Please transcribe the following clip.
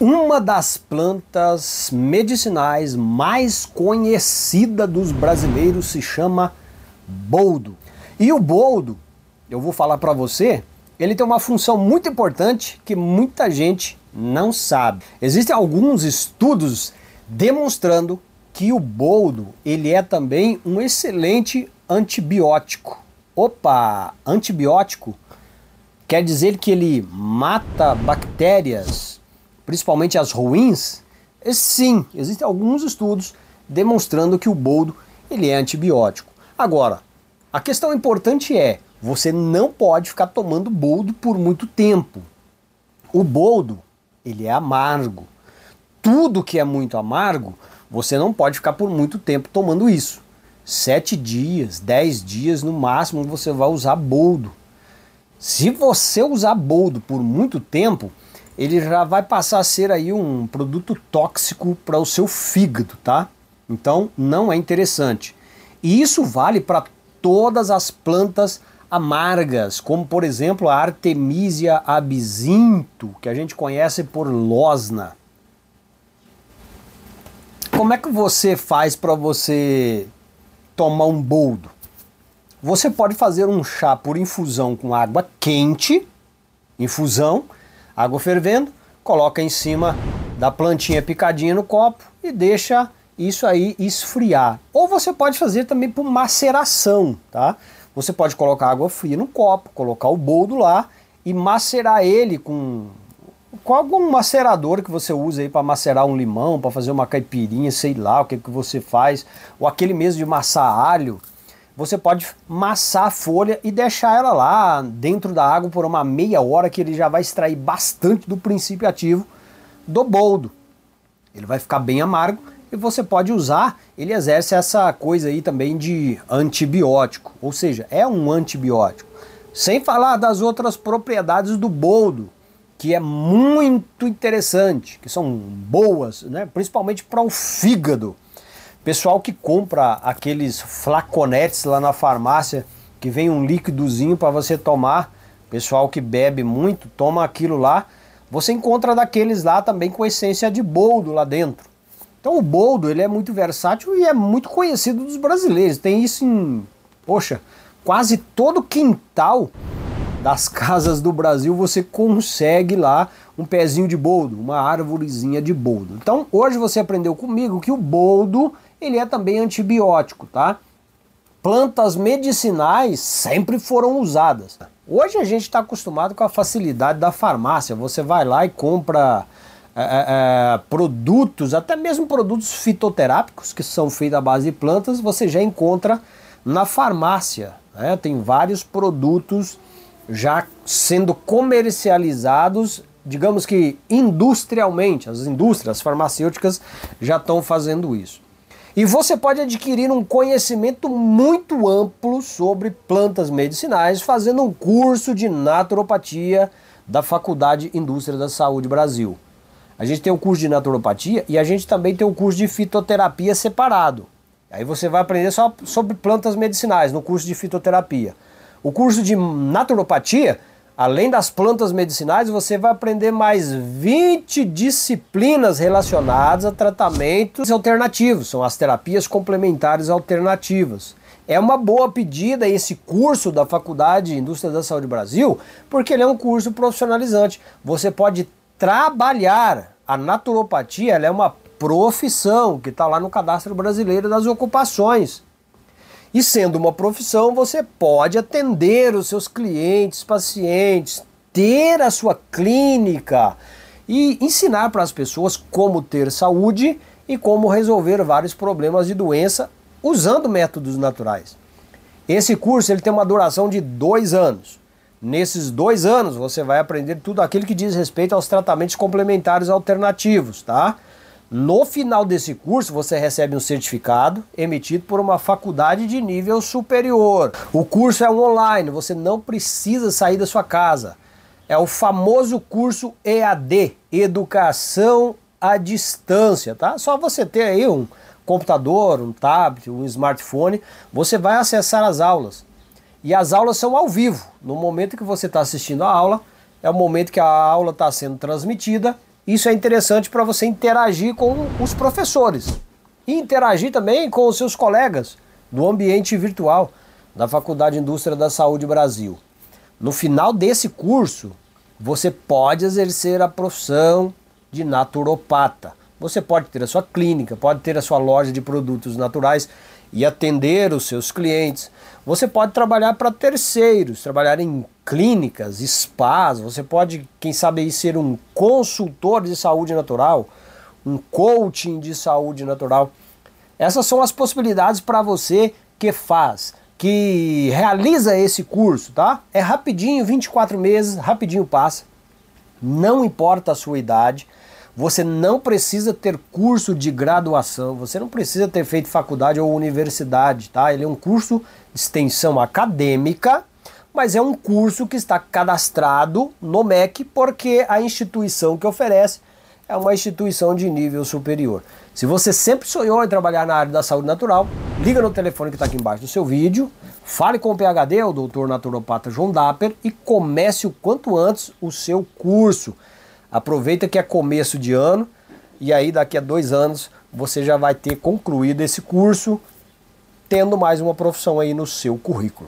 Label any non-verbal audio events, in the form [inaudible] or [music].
uma das plantas medicinais mais conhecida dos brasileiros se chama boldo. E o boldo, eu vou falar para você, ele tem uma função muito importante que muita gente não sabe. Existem alguns estudos demonstrando que o boldo, ele é também um excelente antibiótico. Opa, antibiótico quer dizer que ele mata bactérias principalmente as ruins, sim, existem alguns estudos demonstrando que o boldo ele é antibiótico. Agora, a questão importante é, você não pode ficar tomando boldo por muito tempo. O boldo, ele é amargo. Tudo que é muito amargo, você não pode ficar por muito tempo tomando isso. Sete dias, dez dias no máximo você vai usar boldo. Se você usar boldo por muito tempo, ele já vai passar a ser aí um produto tóxico para o seu fígado, tá? Então não é interessante. E isso vale para todas as plantas amargas, como por exemplo a Artemisia abisinto, que a gente conhece por losna. Como é que você faz para você tomar um boldo? Você pode fazer um chá por infusão com água quente, infusão, Água fervendo, coloca em cima da plantinha picadinha no copo e deixa isso aí esfriar. Ou você pode fazer também por maceração, tá? Você pode colocar água fria no copo, colocar o boldo lá e macerar ele com, com algum macerador que você usa aí para macerar um limão, para fazer uma caipirinha, sei lá, o que, que você faz, ou aquele mesmo de massar alho, você pode massar a folha e deixar ela lá dentro da água por uma meia hora que ele já vai extrair bastante do princípio ativo do boldo. Ele vai ficar bem amargo e você pode usar, ele exerce essa coisa aí também de antibiótico, ou seja, é um antibiótico. Sem falar das outras propriedades do boldo, que é muito interessante, que são boas, né? principalmente para o fígado. Pessoal que compra aqueles flaconetes lá na farmácia, que vem um líquidozinho para você tomar, pessoal que bebe muito, toma aquilo lá. Você encontra daqueles lá também com essência de boldo lá dentro. Então o boldo ele é muito versátil e é muito conhecido dos brasileiros. Tem isso em, poxa, quase todo quintal das [laughs] casas do Brasil você consegue lá um pezinho de boldo, uma árvorezinha de boldo. Então hoje você aprendeu comigo que o boldo ele é também antibiótico, tá? Plantas medicinais sempre foram usadas. Hoje a gente está acostumado com a facilidade da farmácia. Você vai lá e compra é, é, é, produtos, até mesmo produtos fitoterápicos que são feitos à base de plantas, você já encontra na farmácia. Né? Tem vários produtos já sendo comercializados, digamos que industrialmente, as indústrias farmacêuticas já estão fazendo isso. E você pode adquirir um conhecimento muito amplo sobre plantas medicinais fazendo um curso de naturopatia da Faculdade Indústria da Saúde Brasil. A gente tem o curso de naturopatia e a gente também tem o curso de fitoterapia separado. Aí você vai aprender só sobre plantas medicinais no curso de fitoterapia. O curso de naturopatia Além das plantas medicinais, você vai aprender mais 20 disciplinas relacionadas a tratamentos alternativos, são as terapias complementares alternativas. É uma boa pedida esse curso da Faculdade de Indústria da Saúde Brasil, porque ele é um curso profissionalizante. Você pode trabalhar. A naturopatia Ela é uma profissão que está lá no Cadastro Brasileiro das Ocupações. E sendo uma profissão, você pode atender os seus clientes, pacientes, ter a sua clínica e ensinar para as pessoas como ter saúde e como resolver vários problemas de doença usando métodos naturais. Esse curso ele tem uma duração de dois anos. Nesses dois anos você vai aprender tudo aquilo que diz respeito aos tratamentos complementares alternativos, tá? No final desse curso, você recebe um certificado emitido por uma faculdade de nível superior. O curso é online, você não precisa sair da sua casa. É o famoso curso EAD, Educação à Distância, tá? Só você ter aí um computador, um tablet, um smartphone, você vai acessar as aulas. E as aulas são ao vivo. No momento que você está assistindo a aula, é o momento que a aula está sendo transmitida isso é interessante para você interagir com os professores e interagir também com os seus colegas no ambiente virtual da Faculdade de Indústria da Saúde Brasil. No final desse curso, você pode exercer a profissão de naturopata. Você pode ter a sua clínica, pode ter a sua loja de produtos naturais, e atender os seus clientes. Você pode trabalhar para terceiros, trabalhar em clínicas, spas, você pode, quem sabe, ser um consultor de saúde natural, um coaching de saúde natural. Essas são as possibilidades para você que faz, que realiza esse curso, tá? É rapidinho, 24 meses, rapidinho passa. Não importa a sua idade, você não precisa ter curso de graduação, você não precisa ter feito faculdade ou universidade, tá? Ele é um curso de extensão acadêmica, mas é um curso que está cadastrado no MEC porque a instituição que oferece é uma instituição de nível superior. Se você sempre sonhou em trabalhar na área da saúde natural, liga no telefone que está aqui embaixo do seu vídeo, fale com o PHD, o doutor naturopata João Dapper, e comece o quanto antes o seu curso. Aproveita que é começo de ano e aí daqui a dois anos você já vai ter concluído esse curso, tendo mais uma profissão aí no seu currículo.